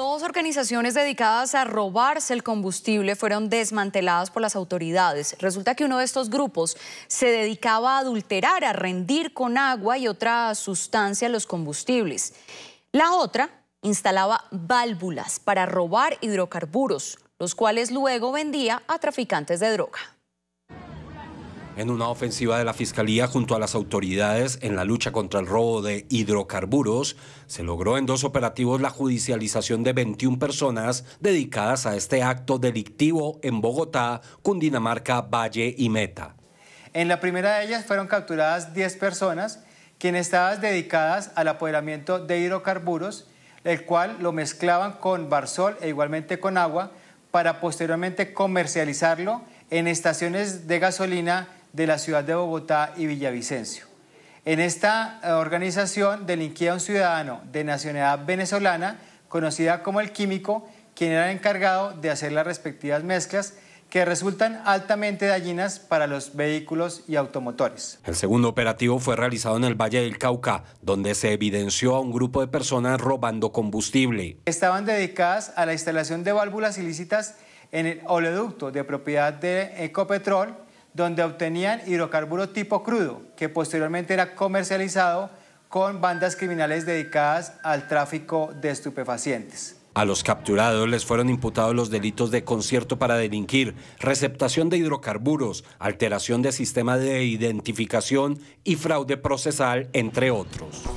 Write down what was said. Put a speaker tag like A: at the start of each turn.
A: Dos organizaciones dedicadas a robarse el combustible fueron desmanteladas por las autoridades. Resulta que uno de estos grupos se dedicaba a adulterar, a rendir con agua y otra sustancia los combustibles. La otra instalaba válvulas para robar hidrocarburos, los cuales luego vendía a traficantes de droga
B: en una ofensiva de la Fiscalía junto a las autoridades en la lucha contra el robo de hidrocarburos, se logró en dos operativos la judicialización de 21 personas dedicadas a este acto delictivo en Bogotá, Cundinamarca, Valle y Meta.
C: En la primera de ellas fueron capturadas 10 personas, quienes estaban dedicadas al apoderamiento de hidrocarburos, el cual lo mezclaban con barsol e igualmente con agua para posteriormente comercializarlo en estaciones de gasolina de la ciudad de Bogotá y Villavicencio. En esta eh, organización delinquía un ciudadano de nacionalidad venezolana, conocida como el químico, quien era encargado de hacer las respectivas mezclas que resultan altamente dañinas para los vehículos y automotores.
B: El segundo operativo fue realizado en el Valle del Cauca, donde se evidenció a un grupo de personas robando combustible.
C: Estaban dedicadas a la instalación de válvulas ilícitas en el oleoducto de propiedad de Ecopetrol, donde obtenían hidrocarburo tipo crudo, que posteriormente era comercializado con bandas criminales dedicadas al tráfico de estupefacientes.
B: A los capturados les fueron imputados los delitos de concierto para delinquir, receptación de hidrocarburos, alteración de sistema de identificación y fraude procesal, entre otros.